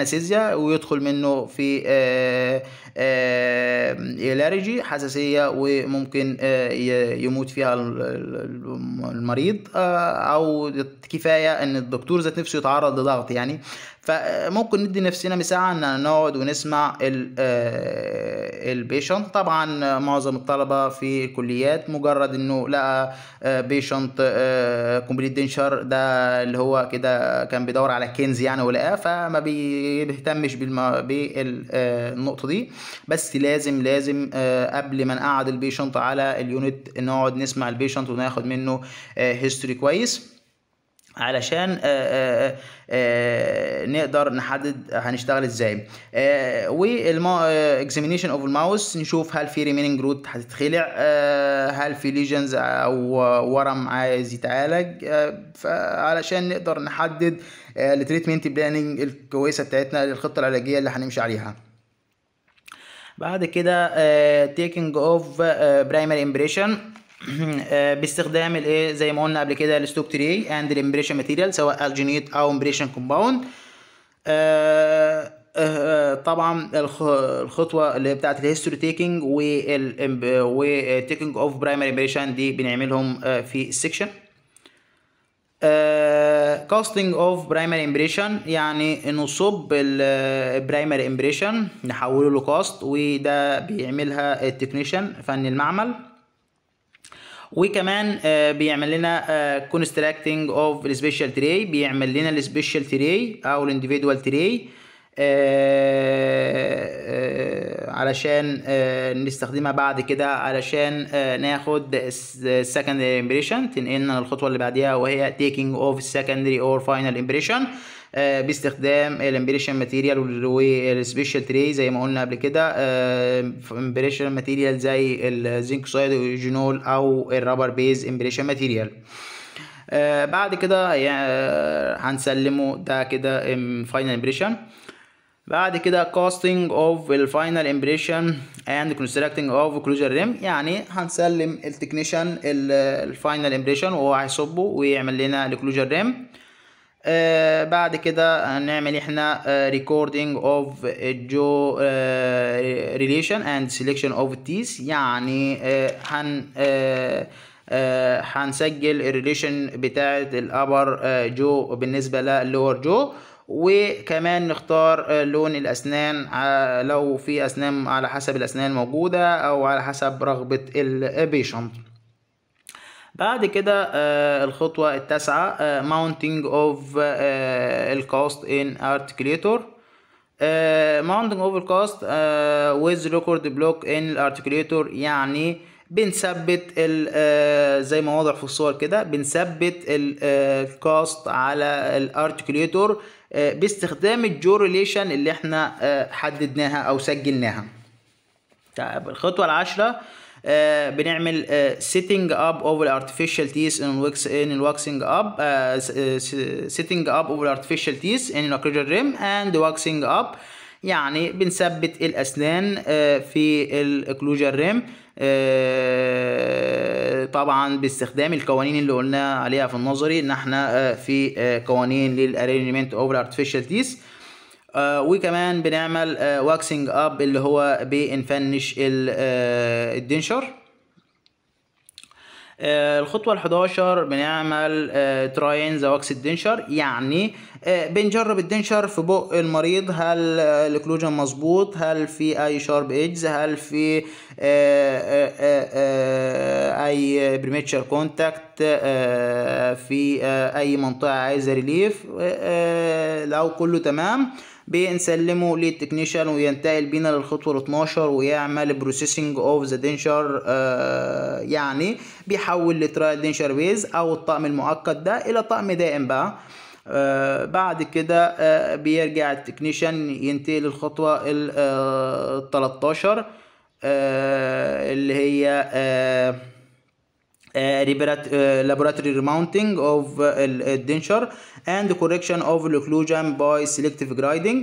S1: انستيزيا ويدخل منه في آه، الرجي حساسية وممكن آه، يموت فيها المريض آه، أو كفاية إن الدكتور ذات نفسه يتعرض لضغط يعني فممكن ندي نفسنا مساحة إن نقعد ونسمع البيشنت آه، طبعا معظم الطلبة في الكليات مجرد إنه لقى بيشنت كومبليت دينشر ده اللي هو كده كان بيدور على كنز يعني ولقاه فما بيهتمش بالنقطة دي بس لازم لازم آه، قبل ما نقعد البيشنت على اليونت نقعد نسمع البيشنت وناخد منه هيستوري آه، كويس علشان آه، نقدر نحدد هنشتغل ازاي والاكزامينيشن اوف الماوس نشوف هل في ريميننج روت هتتخلع هل في ليجنز او ورم عايز يتعالج علشان نقدر نحدد التريتمنت بلاننج الكويسه بتاعتنا للخطه العلاجيه اللي هنمشي عليها بعد كده تيكينج اوف برايمري امبريشن باستخدام الايه زي ما قلنا قبل كده الستوك تري اند الامبريشن ماتيريال سواء الجينيت او امبريشن آه، كومباوند آه، آه، طبعا الخطوه اللي بتاعه الهيستوري تيكينج والتيكينج اوف برايمري امبريشن دي بنعملهم في السكشن كاستنج اوف برايمري امبريشن يعني نصب البرايمري امبريشن نحوله لكاست وده بيعملها التكنيشن فن المعمل وكمان آه، بيعمل لنا كونستراكتنج اوف السبيشال تري بيعمل لنا السبيشال تري او الانديفيدوال تري آه، آه، علشان آه، نستخدمها بعد كده علشان ناخد secondary impression تنقلنا للخطوه اللي بعديها وهي taking of secondary or final impression باستخدام الامبريشن ماتيريال والسبيشال تري زي ما قلنا قبل كده امبريشن ماتيريال زي الزنك اوكسايد والجينول او الرابر بيز امبريشن ماتيريال بعد كده هنسلمه ده كده فاينل امبريشن بعد كده كاستنج اوف الفاينل امبريشن اند كونستراكتنج اوف كلوجر ريم يعني هنسلم التكنيشن الفاينل امبريشن وهو هيصبه ويعمل لنا الكلوجر ريم آه، بعد كده هنعمل احنا ريكوردنج اوف جو ريليشن اند سيلكشن اوف تيس يعني uh, هن uh, آه هنسجل الريليشن بتاعه الابر آه جو بالنسبه للور جو وكمان نختار آه، لون الأسنان آه، لو في أسنان على حسب الأسنان موجودة أو على حسب رغبة البيشنت آه، بعد كده الخطوة التاسعة mounting of الكاست in articulator mounting of الكاست with record block in articulator يعني بنثبت زي ما واضح في الصور كده بنثبت الكاست على الارتكليتور آه، باستخدام الجو ريليشن اللي احنا آه، حددناها او سجلناها طيب الخطوه العاشره آه، بنعمل سيتنج اب اوف الارتفيشال تيس ان الوكس ان الواكسنج اب سيتنج اب اوف الارتفيشال تيس ان الاكريجال ريم اند واكسنج اب يعني بنثبت الاسنان في الاكلوجر ريم آه، طبعا باستخدام القوانين اللي قلنا عليها في النظري ان احنا آه، في آه، قوانين للارينجمنت اوف الارتفيشال تيس وكمان بنعمل واكسنج اب اللي هو بنفنش الدنشر الخطوة ال11 بنعمل تراين ذا واكس الدنشر يعني آه، بنجرب الدنشر في بق المريض هل الاكلوجن مظبوط هل في اي شارب ايدز هل في آه، آه، اي بريميتشر كونتاكت في اي منطقه عايزه ريليف لو كله تمام بنسلمه للتكنيشن وينتقل بينا للخطوه ال 12 ويعمل بروسيسنج اوف ذا دينشر يعني بيحول لترايل دينشر بيز او الطقم المؤقت ده الى طقم دائم بقى آه، بعد كده آه، بيرجع التكنيشن ينتقل الخطوة ال 13 آه، اللي هي laboratory remounting of الدنشر and correction of occlusion by selective grinding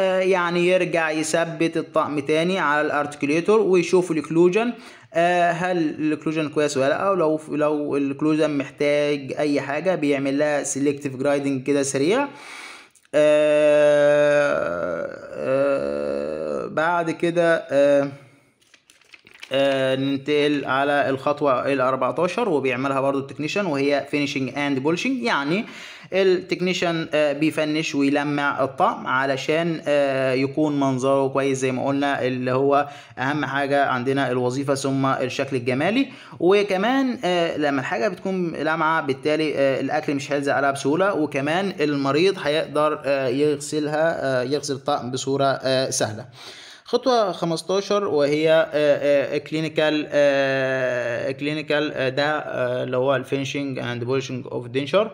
S1: يعني يرجع يثبت الطقم تاني على الارتكليتور ويشوف الاكلوجن آه، هل الاكلوجن كويس ولا لا ولو لو الاكلوجن محتاج اي حاجه بيعمل لها سيلكتيف جرايدنج كده سريع آه، آه، بعد كده ننتقل على الخطوة ال 14 وبيعملها برضو التكنيشن وهي فينيشنج اند بولشنج يعني التكنيشن آه، بيفنش ويلمع الطقم علشان آه، يكون منظره كويس زي ما قلنا اللي هو اهم حاجه عندنا الوظيفه ثم الشكل الجمالي وكمان آه، لما الحاجه بتكون لامعه بالتالي الاكل مش هيلزق عليها بسهوله وكمان المريض هيقدر يغسلها يغسل الطقم بصوره سهله خطوة 15 وهي كلينيكال كلينيكال ده اللي هو الفينشنج اند بولشنج اوف دينشر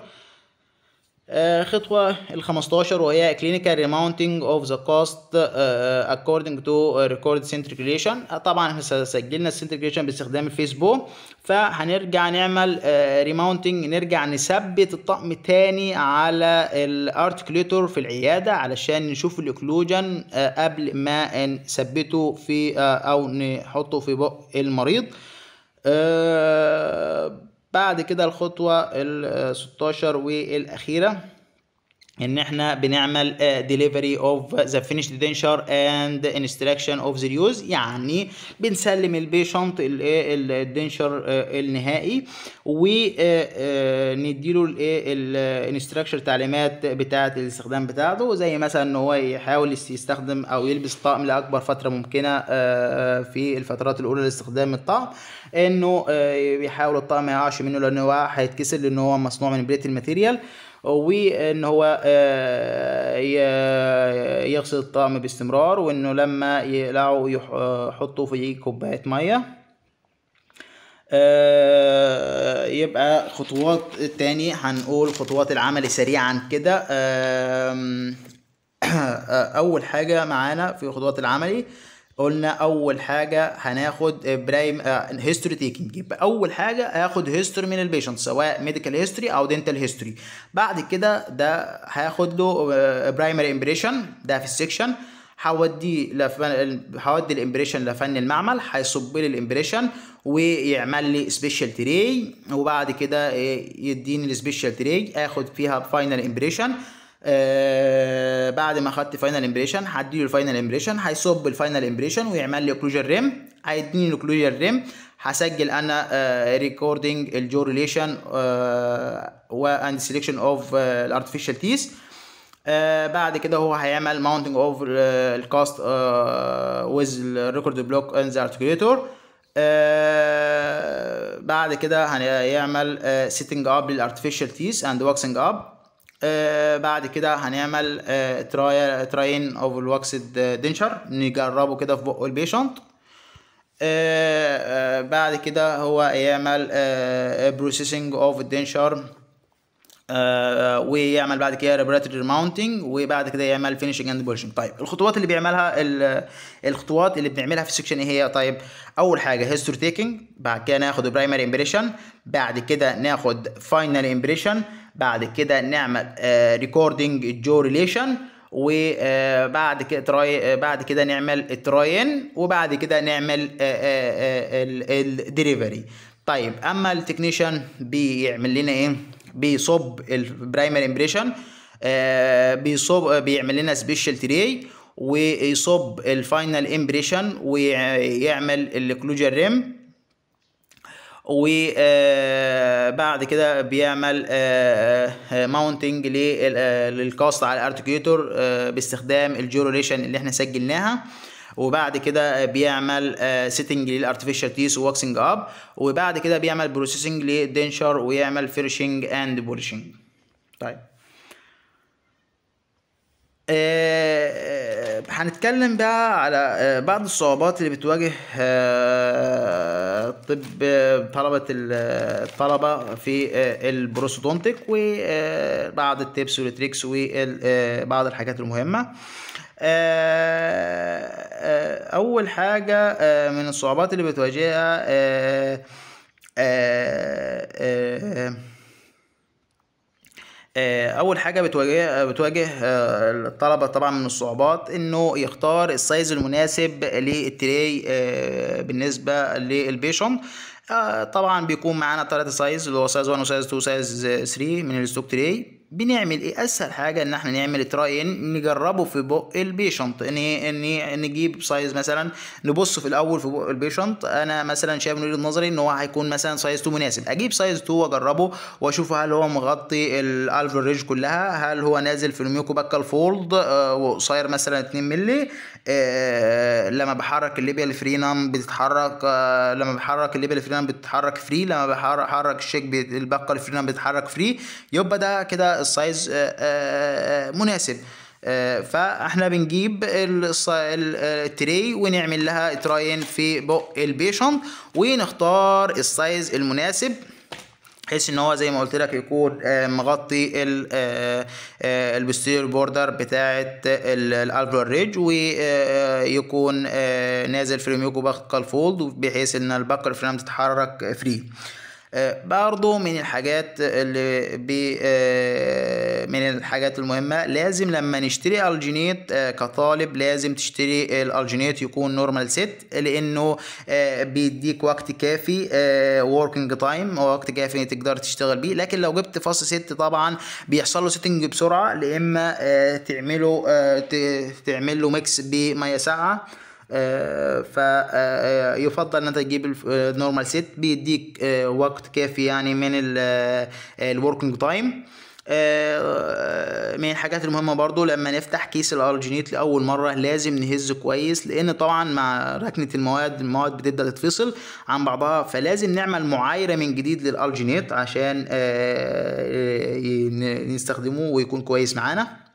S1: آه، خطوة ال 15 وهي clinical remounting of the cost آه، آه، according to record centrigration طبعا احنا سجلنا centrigration باستخدام الفيسبوك فهنرجع نعمل remounting نرجع نثبت الطقم تاني على الارتكليتور في العيادة علشان نشوف الاكلوجن قبل ما نثبته في او نحطه في بق المريض بعد كده الخطوة الستاشر آه، 16 والأخيرة ان احنا بنعمل ديليفري اوف ذا فينيش دينشر اند انستراكشن اوف ذا يوز يعني بنسلم البيشنت الايه الدينشر آه, النهائي ونديله آه, آه, الايه الانستراكشر تعليمات بتاعه الاستخدام بتاعته زي مثلا ان هو يحاول يستخدم او يلبس طقم لاكبر فتره ممكنه في الفترات الاولى لاستخدام الطقم انه بيحاول الطقم ما يقعش منه لان هو هيتكسر لان هو مصنوع من بريت الماتيريال وان هو آه، يغسل الطعم باستمرار وانه لما يقلعه يحطه في كوبايه ميه آه، يبقى خطوات تاني هنقول خطوات العمل سريعا كده *clears throat* اول حاجه معانا في خطوات العملي قلنا اول حاجه هناخد برايم هيستوري تيكينج يبقى اول حاجه هاخد هيستوري من البيشنت سواء ميديكال هيستوري او دنتال هيستوري بعد كده ده هاخد له برايمري آه، امبريشن ده في السكشن هوديه لفن هودي الامبريشن لفن المعمل هيصب لي الامبريشن ويعمل لي سبيشال تري وبعد كده إيه، يديني السبيشال تري اخد فيها فاينل امبريشن آه بعد ما خدت فاينل امبريشن هديله الفاينل امبريشن هيصب الفاينل امبريشن ويعمل لي كلوجر ريم هيديني اوكلوجن ريم هسجل انا ريكوردنج الجو ريليشن واند سيلكشن اوف الارتفيشال تيث بعد كده هو هيعمل ماونتنج اوف الكاست ويز الريكورد بلوك ان ذا ارتكيوليتور بعد كده هيعمل سيتنج اب للارتفيشال تيس اند واكسنج اب آه، بعد كده هنعمل آه، تراين اوف الواكسد آه، دينشر نجربه كده في بق البيشنت بعد كده هو يعمل بروسيسنج اوف الدينشر ويعمل بعد كده ريبراتوري ماونتنج وبعد كده يعمل فينشنج اند بولشنج طيب الخطوات اللي بيعملها الخطوات اللي بنعملها في السكشن ايه هي طيب اول حاجه هيستوري تيكنج بعد كده ناخد برايمري امبريشن بعد كده ناخد فاينل امبريشن آه، آه، آه، بعد كده نعمل ريكوردنج جو ريليشن وبعد كده تراي بعد كده نعمل تراين وبعد كده نعمل الدليفري طيب اما التكنيشن بيعمل لنا ايه بيصب البرايمري امبريشن بيصب بيعمل لنا سبيشال تري ويصب الفاينل امبريشن ويعمل الكلوجر ريم وبعد كده بيعمل ماونتنج آه، آه، آه، للكاست على الارتكيوتور باستخدام الجوروليشن اللي احنا سجلناها وبعد كده بيعمل سيتنج للارتفيشال تيس ووكسنج اب وبعد كده بيعمل بروسيسنج للدنشر ويعمل فيرشنج اند بولشنج طيب آه، هنتكلم بقى على آه، بعض الصعوبات اللي بتواجه آه، طب طلبة الطلبة في البروستودونتيك وبعض التيبس والتريكس وبعض الحاجات المهمة أول حاجة من الصعوبات اللي بتواجهها آه، اول حاجه بتواجه آه، بتواجه آه، الطلبه طبعا من الصعوبات انه يختار السايز المناسب للتري بالنسبه للبيشنت طبعا بيكون معانا ثلاثة سايز اللي هو سايز 1 وسايز 2 وسايز 3 من الستوك تري بنعمل ايه اسهل حاجه ان احنا نعمل ان نجربه في بق البيشنت ان ان نجيب سايز مثلا نبص في الاول في بق البيشنت انا مثلا شايف من وجهه نظري ان هو هيكون مثلا سايز 2 مناسب اجيب سايز 2 واجربه واشوف هل هو مغطي الالفر ريج كلها هل هو نازل في باكال فولد وقصير مثلا 2 مللي آه، لما بحرك الليبيا الفرينام بتتحرك آه، لما بحرك الليبيا الفرينام بتتحرك فري لما بحرك الشيك الباقه الفرينام بتتحرك فري يبقى ده كده السايز آه، مناسب فاحنا بنجيب التري ونعمل لها تراين في بق البيشنت ونختار السايز المناسب بحيث ان هو زي ما قلت لك يكون آه، مغطي آه، آه، البوستيريور بوردر بتاعه الالفر ريج ويكون نازل فريم يوكو باكل فولد بحيث ان الباكر فريم تتحرك فري آه، برضو من الحاجات اللي بي آه، من الحاجات المهمة لازم لما نشتري الجينيت آه، كطالب لازم تشتري الالجينيت يكون نورمال سيت لانه بيديك وقت كافي وركينج تايم وقت كافي تقدر تشتغل بيه لكن لو جبت فاصل ست طبعا بيحصل له سيتنج بسرعة لاما تعمله تعمله ميكس بمية ساقعة آه، فيفضل آه، ان انت تجيب النورمال آه، سيت بيديك وقت كافي يعني من الوركينج تايم من الحاجات المهمة برضو لما نفتح كيس الأرجينيت لأول مرة لازم نهزه كويس لأن طبعا مع ركنة المواد المواد بتبدأ تتفصل عن بعضها فلازم نعمل معايرة من جديد للأرجينيت عشان نستخدمه ويكون كويس معانا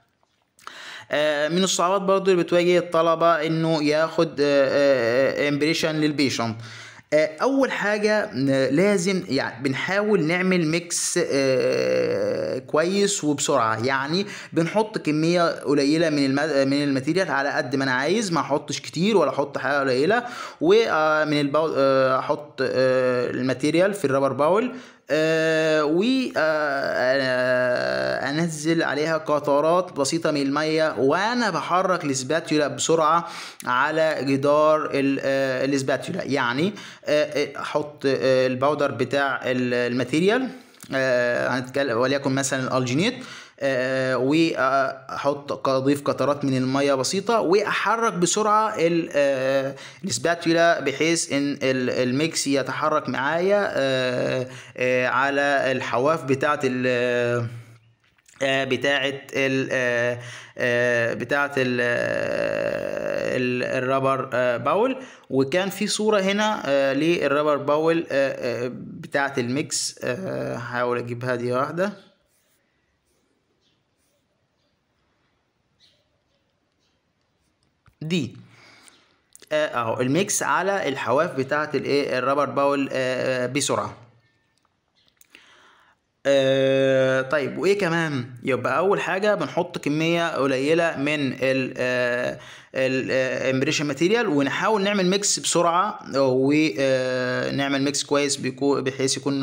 S1: آه، من الصعوبات برضو اللي بتواجه الطلبة انه ياخد امبريشن آه، آه، للبيشنت اول حاجه لازم يعني بنحاول نعمل ميكس كويس وبسرعه يعني بنحط كميه قليله من من الماتيريال على قد ما انا عايز ما احطش كتير ولا احط حاجه قليله ومن احط الماتيريال في الرابر باول آه، وانزل آه، آه، عليها قطرات بسيطه من الميه وانا بحرك الاسباتولا بسرعه على جدار الاسباتولا يعني احط الباودر بتاع الماتيريال هنتكلم وليكن مثلا الالجينيت آه، واحط اضيف قطرات من الميه بسيطه واحرك بسرعه آه، السباتولا بحيث ان الميكس يتحرك معايا آه، على الحواف بتاعه بتاعه ال بتاعه الرابر باول وكان في صوره هنا للرابر باول بتاعه الميكس هحاول اجيبها دي واحده دي آه، اهو الميكس على الحواف بتاعه الايه الرابر باول آه، آه، بسرعه آه طيب وايه كمان يبقى اول حاجه بنحط كميه قليله من الامبريشن ماتيريال آه، آه، ونحاول نعمل ميكس بسرعه ونعمل آه، ميكس كويس بحيث يكون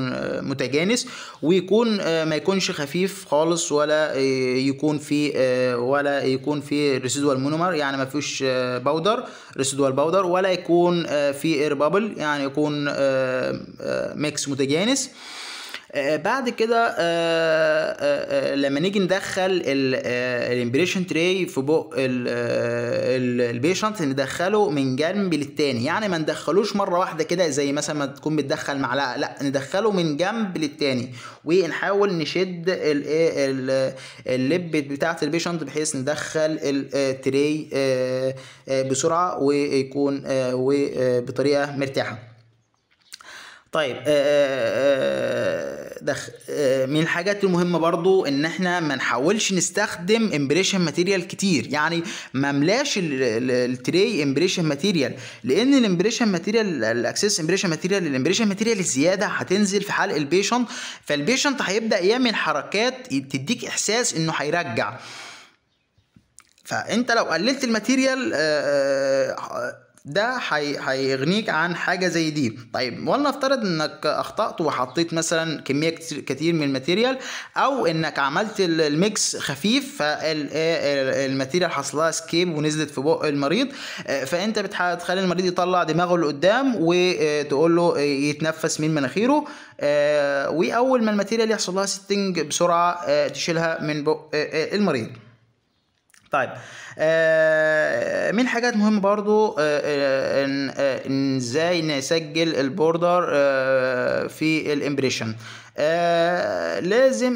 S1: متجانس ويكون ما يكونش خفيف خالص ولا يكون في ولا يكون في ريسيدوال مونومر يعني ما فيهوش باودر ريسيدوال باودر ولا يكون في اير بابل يعني يكون ميكس متجانس آه، بعد كده آه، آه، لما نيجي ندخل الامبريشن تري في بق البيشنت ندخله من جنب للتاني يعني ما ندخلوش مره واحده كده زي مثلا ما تكون بتدخل معلقه لا ندخله من جنب للتاني ونحاول نشد اللب بتاعه البيشنت بحيث ندخل التري بسرعه ويكون وبطريقه مرتاحه طيب آه، آه، آه، دخ... من الحاجات المهمه برضو ان احنا ما نحاولش نستخدم امبريشن ماتيريال كتير يعني ما ملاش التري امبريشن ماتيريال لان الامبريشن ماتيريال الاكسس امبريشن ماتيريال الامبريشن ماتيريال الزياده هتنزل في حلق البيشنت فالبيشنت هيبدا يعمل حركات تديك احساس انه هيرجع فانت لو قللت الماتيريال ده هيغنيك عن حاجه زي دي طيب ولنفترض انك اخطات وحطيت مثلا كميه كتير من الماتيريال او انك عملت الميكس خفيف فالماتيريال حصلها سكيب ونزلت في بق المريض فانت بتخلي المريض يطلع دماغه لقدام وتقول له يتنفس من مناخيره آه، واول ما الماتيريال يحصل لها ستنج بسرعه آه، تشيلها من بق آه، المريض طيب آه، من حاجات مهمه برضو آه، آه، ازاي نسجل البوردر في الامبريشن لازم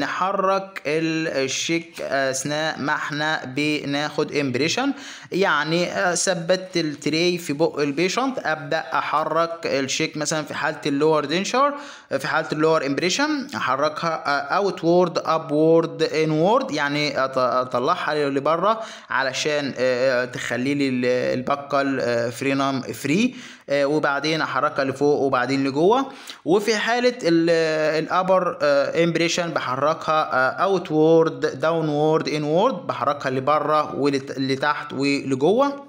S1: نحرك الشيك اثناء ما احنا بناخد امبريشن يعني ثبت التري في بق البيشنت ابدا احرك الشيك مثلا في حاله اللور دينشر في حاله اللور امبريشن احركها اوت وورد اب وورد ان وورد يعني اطلعها لبره علشان آه، آه، تخلي لي البقل فرينام آه، فري وبعدين احركها لفوق وبعدين لجوه وفي حاله الابر امبريشن بحركها اوت وورد داون وورد ان وورد بحركها لبره ولتحت ولجوه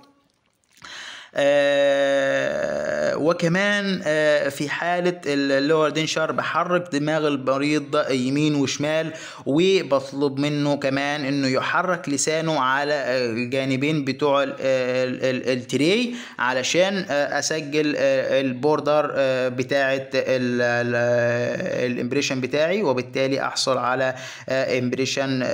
S1: آه، وكمان آه، في حالة اللور دينشر بحرك دماغ المريض يمين وشمال وبطلب منه كمان انه يحرك لسانه على الجانبين بتوع التري علشان آه، اسجل البوردر بتاعة الامبريشن بتاعي وبالتالي احصل على امبريشن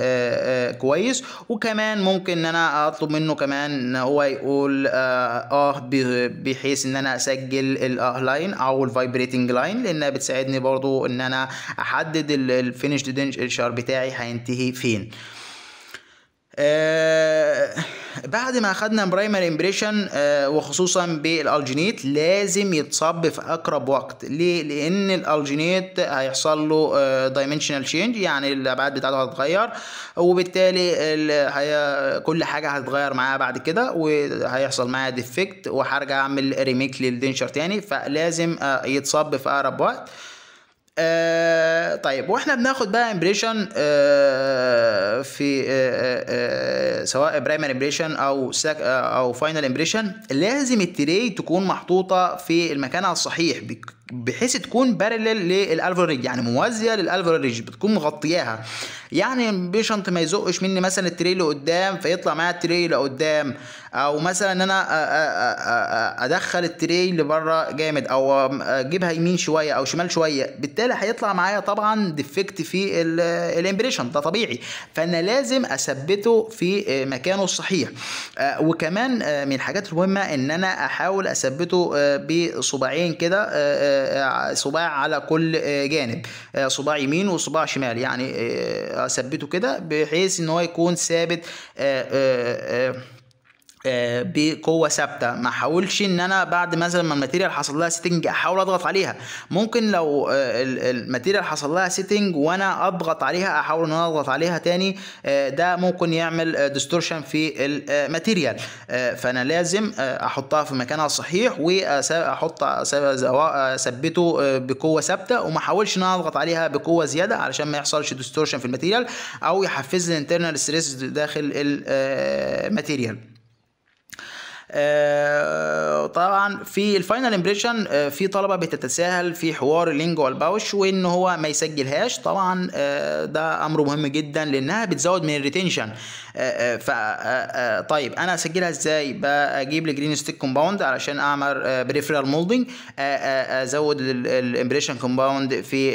S1: كويس وكمان ممكن ان انا اطلب منه كمان ان هو يقول اه اه بحيث ان انا اسجل الاه لاين او الفايبريتنج لاين لانها بتساعدني برضو ان انا احدد الفينش دنج الشار بتاعي هينتهي فين آه بعد ما اخدنا برايمري امبريشن آه، وخصوصا بالالجينيت لازم يتصب في اقرب وقت ليه لان الالجينيت هيحصل له دايمنشنال آه، تشينج يعني الابعاد بتاعته هتتغير وبالتالي هي كل حاجه هتتغير معاه بعد كده وهيحصل معاه ديفكت وهرجع اعمل ريميك للدنشر تاني فلازم آه، يتصب في اقرب وقت آه طيب واحنا بناخد بقى امبريشن آه في آه آه آه سواء برايمري امبريشن او ساك آه او فاينل امبريشن لازم التري تكون محطوطه في المكان الصحيح بحيث تكون بارلل للالفريج يعني موازيه للالفريج بتكون مغطياها يعني البيشنت ما يزقش مني مثلا التري لقدام فيطلع معايا التري لقدام او مثلا ان انا ادخل التري لبره جامد او اجيبها يمين شويه او شمال شويه بالتالي هيطلع معايا طبعا ديفكت في الامبريشن ده طبيعي فانا لازم اثبته في مكانه الصحيح وكمان من الحاجات المهمه ان انا احاول اثبته بصباعين كده آه، صباع على كل آه، جانب آه، صباع يمين وصباع شمال يعني اثبته كده بحيث ان هو يكون ثابت آه، بقوه ثابته ما احاولش ان انا بعد مثلا ما الماتيريال حصل لها سيتنج احاول اضغط عليها ممكن لو آه، الماتيريال حصل لها سيتنج وانا اضغط عليها احاول ان انا اضغط عليها تاني آه، ده ممكن يعمل ديستورشن في الماتيريال فانا لازم احطها في مكانها الصحيح واحط اثبته بقوه ثابته وما احاولش ان انا اضغط عليها بقوه زياده علشان ما يحصلش ديستورشن في الماتيريال او يحفز لي انترنال ستريس داخل الماتيريال آه، طبعا في الفاينل امبريشن آه، في طلبه بتتساهل في حوار اللينجو والباوش وان هو ما يسجلهاش طبعا آه، ده امر مهم جدا لانها بتزود من الريتنشن آه، آه، ف آه، طيب انا اسجلها ازاي بجيب الجرين ستيك كومباوند علشان اعمل بريفرال مولدنج ازود الامبريشن كومباوند في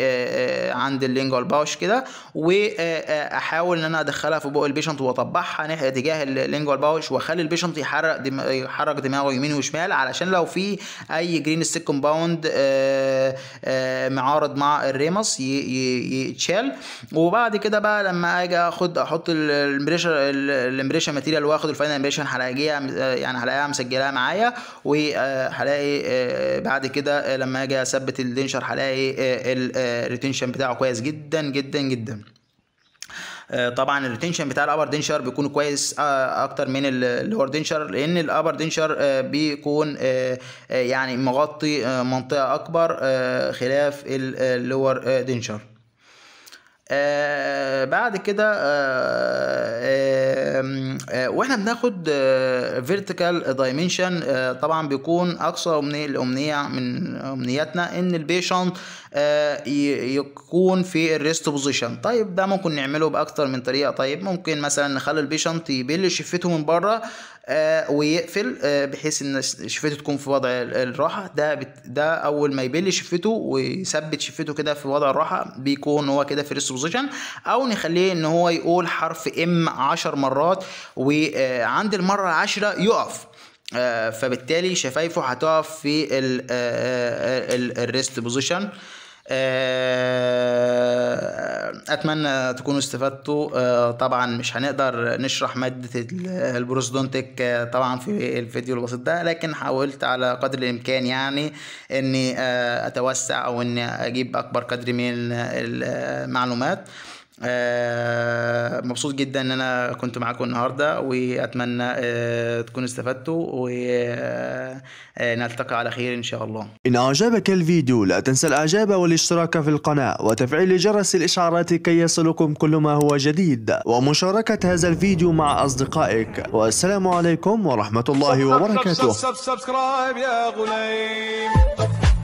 S1: عند اللينجوال باوش كده واحاول ان انا ادخلها في بق البيشنت واطبعها ناحيه اتجاه اللينجوال باوش واخلي البيشنت يحرك يحرك دماغه يمين وشمال علشان لو في اي جرين ستيك كومباوند معارض مع الريمس يتشال وبعد كده بقى لما اجي اخد احط الامبريشر الامبريشن ماتيريال واخد الفاينل امبريشن هلاقيها يعني هلاقيها مسجلاها معايا وهلاقي آه، آه، بعد كده آه، لما اجي اثبت الدنشر هلاقي الريتنشن بتاعه كويس جدا جدا جدا طبعا الريتنشن بتاع الابر دينشر بيكون كويس اكتر من اللور دينشر لان الابر دينشر بيكون يعني مغطي منطقه اكبر خلاف اللور دينشر آه بعد كده آه آه واحنا بناخد فيرتيكال آه، دايمنشن آه، طبعا بيكون اقصى امنيه الامنيه من امنياتنا ان البيشنت آه، يكون في الريست بوزيشن طيب ده ممكن نعمله باكتر من طريقه طيب ممكن مثلا نخلي البيشنت يبل شفته من بره ويقفل بحيث ان شفته تكون في وضع الراحه ده بت... ده اول ما يبل شفته ويثبت شفته كده في وضع الراحه بيكون هو كده في الريست بوزيشن او نخليه ان هو يقول حرف ام 10 مرات وعند المره العاشره يقف آه، فبالتالي شفايفه هتقف في الريست بوزيشن آه، آه، آه، اتمنى تكونوا استفدتوا آه، طبعا مش هنقدر نشرح ماده البروسدونتك آه، طبعا في الفيديو البسيط ده لكن حاولت على قدر الامكان يعني اني اتوسع او اني اجيب اكبر قدر من المعلومات آه، مبسوط جدا ان انا كنت معاكم النهارده واتمنى آه، تكونوا استفدتوا ونلتقي آه، على خير ان شاء الله ان اعجبك الفيديو لا تنسى الاعجاب والاشتراك في القناه وتفعيل جرس الاشعارات كي يصلكم كل ما هو جديد ومشاركه هذا الفيديو مع اصدقائك والسلام عليكم ورحمه الله وبركاته سبسكرايب يا غنيم